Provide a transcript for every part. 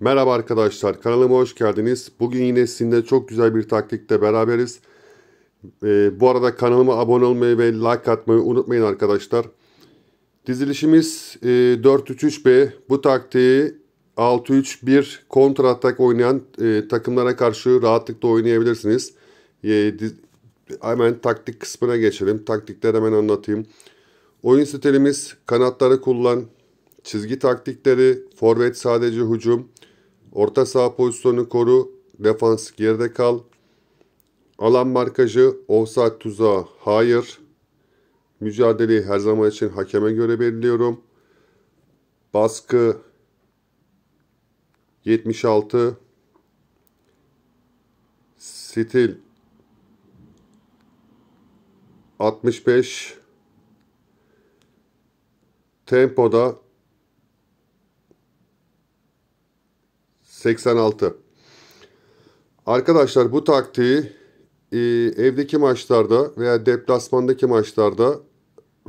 Merhaba arkadaşlar kanalıma hoş geldiniz. Bugün yine sizinle çok güzel bir taktikte beraberiz. Ee, bu arada kanalıma abone olmayı ve like atmayı unutmayın arkadaşlar. Dizilişimiz e, 4-3-3-B. Bu taktiği 6-3-1 kontra atak oynayan e, takımlara karşı rahatlıkla oynayabilirsiniz. E, hemen taktik kısmına geçelim. Taktikleri hemen anlatayım. Oyun stilimiz kanatları kullan, çizgi taktikleri, forvet sadece hücum, Orta saha pozisyonu koru. Defans geride kal. Alan markajı offside tuzağı hayır. Mücadeleyi her zaman için hakeme göre belirliyorum. Baskı 76 stil 65 tempoda 86. Arkadaşlar bu taktiği e, evdeki maçlarda veya deplasmandaki maçlarda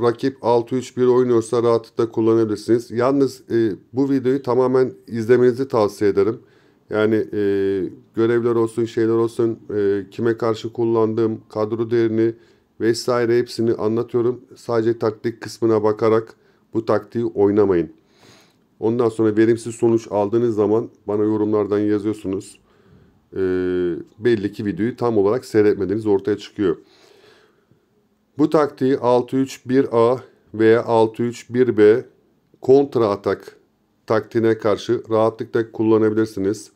rakip 6-3-1 oynuyorsa rahatlıkla kullanabilirsiniz. Yalnız e, bu videoyu tamamen izlemenizi tavsiye ederim. Yani e, görevler olsun, şeyler olsun, e, kime karşı kullandığım, kadro değerini vesaire hepsini anlatıyorum. Sadece taktik kısmına bakarak bu taktiği oynamayın. Ondan sonra verimsiz sonuç aldığınız zaman bana yorumlardan yazıyorsunuz. E, belli ki videoyu tam olarak seyretmediğiniz ortaya çıkıyor. Bu taktiği 6-3-1A veya 6-3-1B kontra atak taktiğine karşı rahatlıkla kullanabilirsiniz.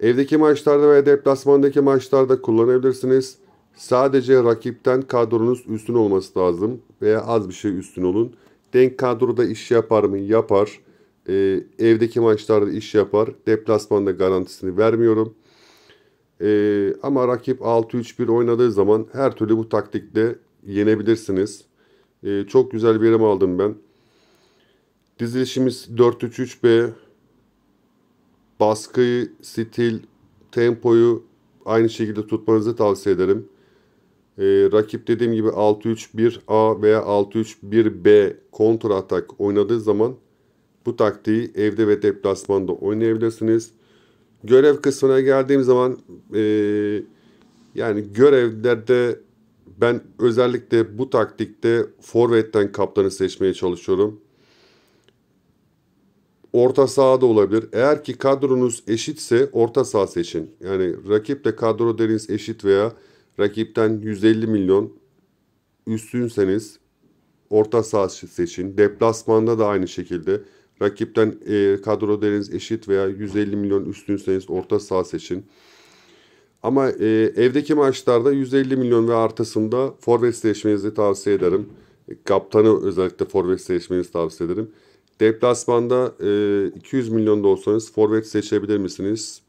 Evdeki maçlarda veya deplasmandaki maçlarda kullanabilirsiniz. Sadece rakipten kadronuz üstün olması lazım veya az bir şey üstün olun. Denk kadroda iş yapar mı? Yapar. E, evdeki maçlarda iş yapar. Deplasmanda garantisini vermiyorum. E, ama rakip 6-3-1 oynadığı zaman her türlü bu taktikte yenebilirsiniz. E, çok güzel verim aldım ben. Dizilişimiz 4-3-3-B. Baskıyı, stil, tempoyu aynı şekilde tutmanızı tavsiye ederim. ee, rakip dediğim gibi 6-3-1-A veya 6-3-1-B kontra atak oynadığı zaman bu taktiği evde ve deplasmanda oynayabilirsiniz. Görev kısmına geldiğim zaman e, yani görevlerde ben özellikle bu taktikte forvetten kaptanı seçmeye çalışıyorum. Orta sahada olabilir. Eğer ki kadronuz eşitse orta saha seçin. Yani rakiple kadro deriniz eşit veya rakipten 150 milyon üstünseniz orta saha seçin. Deplasmanda da aynı şekilde. Rakipten e, kadro değeriniz eşit veya 150 milyon üstünseniz orta saha seçin. Ama e, evdeki maçlarda 150 milyon ve artısında forvet seçmenizi tavsiye ederim. Kaptanı özellikle forvet seçmenizi tavsiye ederim. Deplasmanda e, 200 milyon da olsanız forvet seçebilir misiniz?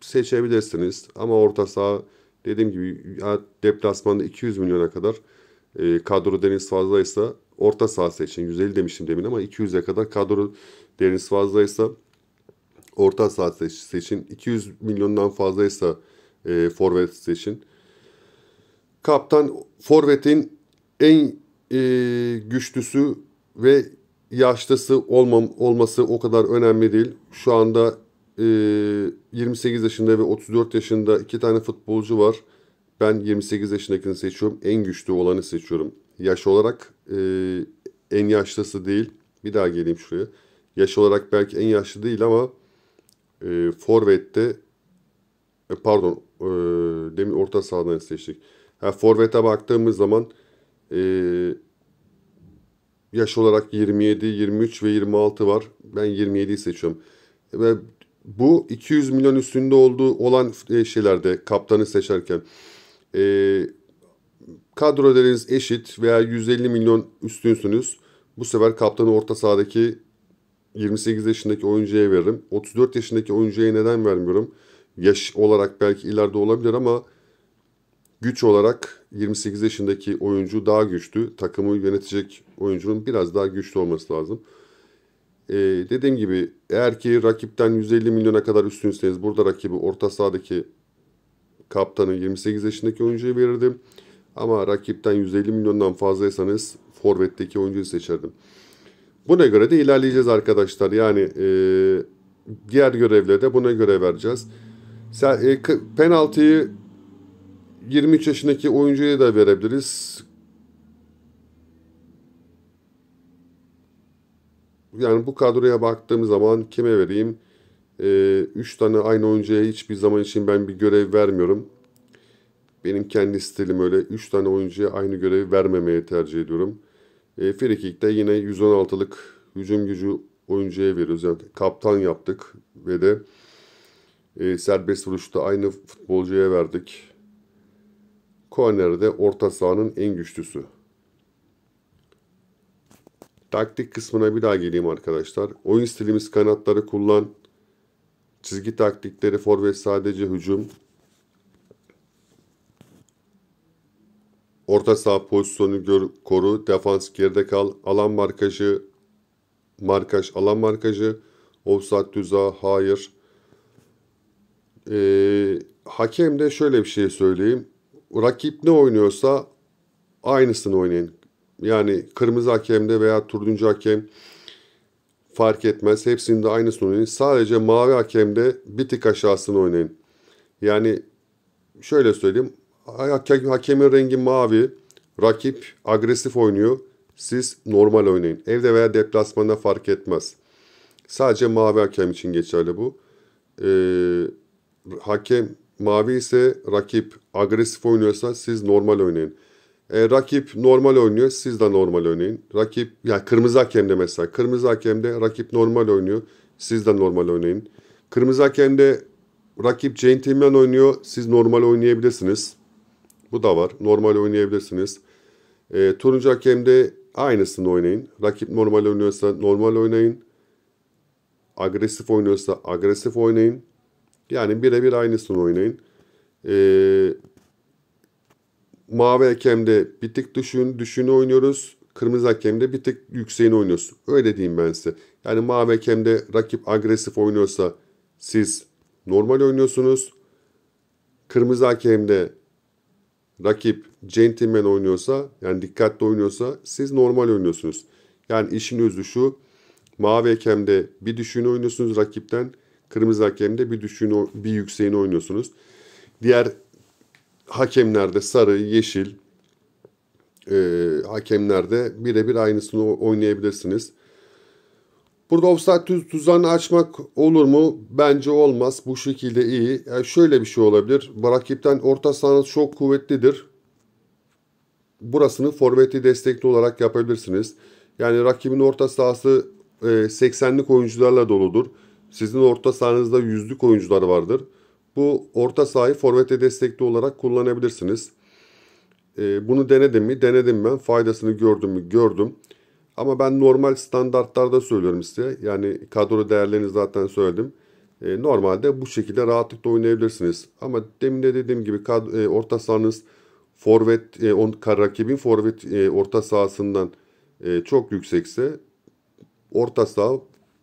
Seçebilirsiniz ama orta saha dediğim gibi ya deplasmanda 200 milyona kadar e, kadro deniz fazlaysa orta sahası seçin 150 demiştim demin ama 200'e kadar kadro değeriniz fazlaysa orta sahası seçin. 200 milyondan fazlaysa e, forvet seçin. Kaptan forvetin en e, güçlüsü ve yaşlısı olmam, olması o kadar önemli değil. Şu anda e, 28 yaşında ve 34 yaşında iki tane futbolcu var. Ben 28 yaşındakini seçiyorum. En güçlü olanı seçiyorum. Yaş olarak e, en yaşlısı değil. Bir daha geleyim şuraya. Yaş olarak belki en yaşlı değil ama e, Forvet'te e, pardon e, demin orta sahadan seçtik. Ha, Forvet'e baktığımız zaman e, yaş olarak 27, 23 ve 26 var. Ben 27'yi seçiyorum. Ve bu 200 milyon üstünde olduğu olan e, şeylerde kaptanı seçerken e, Kadro değeriniz eşit veya 150 milyon üstünsünüz. Bu sefer kaptanı orta sahadaki 28 yaşındaki oyuncuya veririm. 34 yaşındaki oyuncuya neden vermiyorum? Yaş olarak belki ileride olabilir ama güç olarak 28 yaşındaki oyuncu daha güçlü. Takımı yönetecek oyuncunun biraz daha güçlü olması lazım. Ee, dediğim gibi eğer ki rakipten 150 milyona kadar üstünseniz burada rakibi orta sahadaki kaptanın 28 yaşındaki oyuncuya verirdim. Ama rakipten 150 milyondan fazlaysanız forvetteki oyuncuyu seçerdim. Buna göre de ilerleyeceğiz arkadaşlar. Yani e, diğer görevlere de buna göre vereceğiz. Sen, e, penaltıyı 23 yaşındaki oyuncuya da verebiliriz. Yani bu kadroya baktığım zaman kime vereyim? 3 e, tane aynı oyuncuya hiçbir zaman için ben bir görev vermiyorum. Benim kendi stilim öyle 3 tane oyuncuya aynı görevi vermemeye tercih ediyorum. E, Frikik'te yine 116'lık hücum gücü oyuncuya veriyoruz. Yani kaptan yaptık ve de e, serbest vuruşta aynı futbolcuya verdik. Korner'de orta sahanın en güçlüsü. Taktik kısmına bir daha geleyim arkadaşlar. Oyun stilimiz kanatları kullan. Çizgi taktikleri forvet sadece hücum. Orta saha pozisyonu gör, koru, defans geride kal, alan markajı, markaj alan markajı, offside tuzağı hayır. Ee, hakem de şöyle bir şey söyleyeyim. Rakip ne oynuyorsa aynısını oynayın. Yani kırmızı hakemde veya turuncu hakem fark etmez. Hepsinde aynısını oynayın. Sadece mavi hakemde bir tık aşağısını oynayın. Yani şöyle söyleyeyim. Hakemin rengi mavi. Rakip agresif oynuyor. Siz normal oynayın. Evde veya deplasmanda fark etmez. Sadece mavi hakem için geçerli bu. Ee, hakem mavi ise rakip agresif oynuyorsa siz normal oynayın. Ee, rakip normal oynuyor siz de normal oynayın. Rakip ya yani kırmızı hakemde mesela kırmızı hakemde rakip normal oynuyor siz de normal oynayın. Kırmızı hakemde rakip gentleman oynuyor siz normal oynayabilirsiniz. Bu da var. Normal oynayabilirsiniz. E, turuncu hakemde aynısını oynayın. Rakip normal oynuyorsa normal oynayın. Agresif oynuyorsa agresif oynayın. Yani birebir aynısını oynayın. E, mavi hakemde bir tık düşün, düşünü oynuyoruz. Kırmızı hakemde bir tık yükseğini oynuyorsun. Öyle diyeyim ben size. Yani mavi hakemde rakip agresif oynuyorsa siz normal oynuyorsunuz. Kırmızı hakemde rakip gentleman oynuyorsa yani dikkatli oynuyorsa siz normal oynuyorsunuz. Yani işin özü şu mavi hakemde bir düşüğünü oynuyorsunuz rakipten. Kırmızı hakemde bir düşüğünü bir yükseğini oynuyorsunuz. Diğer hakemlerde sarı, yeşil e, hakemlerde birebir aynısını oynayabilirsiniz. Burada offside tuz, tuzağını açmak olur mu? Bence olmaz. Bu şekilde iyi. Yani şöyle bir şey olabilir. Rakipten orta sahanız çok kuvvetlidir. Burasını forveti destekli olarak yapabilirsiniz. Yani rakibin orta sahası 80'lik e, oyuncularla doludur. Sizin orta sahanızda 100'lük oyuncular vardır. Bu orta sahayı forvete destekli olarak kullanabilirsiniz. E, bunu denedim mi? Denedim ben. Faydasını gördüm mü? Gördüm. Ama ben normal standartlarda söylüyorum size. Yani kadro değerlerini zaten söyledim. E, normalde bu şekilde rahatlıkla oynayabilirsiniz. Ama demin de dediğim gibi kad- e, orta sahanız forvet e, on rakibin forvet e, orta sahasından e, çok yüksekse orta saha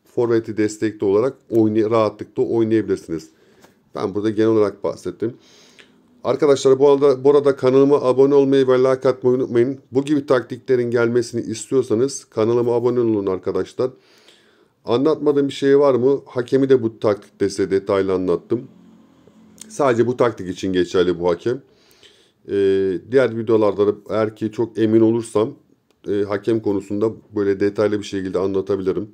forveti destekli olarak oynay rahatlıkla oynayabilirsiniz. Ben burada genel olarak bahsettim. Arkadaşlar bu arada, bu arada kanalıma abone olmayı ve like atmayı unutmayın. Bu gibi taktiklerin gelmesini istiyorsanız kanalıma abone olun arkadaşlar. Anlatmadığım bir şey var mı? Hakemi de bu taktik dese detaylı anlattım. Sadece bu taktik için geçerli bu hakem. Ee, diğer videolarda da eğer ki çok emin olursam e, hakem konusunda böyle detaylı bir şekilde anlatabilirim.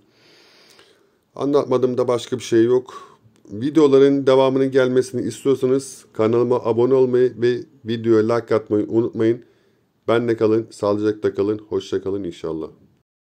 Anlatmadığımda başka bir şey yok videoların devamının gelmesini istiyorsanız kanalıma abone olmayı ve videoya like atmayı unutmayın. Benle kalın, sağlıcakla kalın, hoşça kalın inşallah.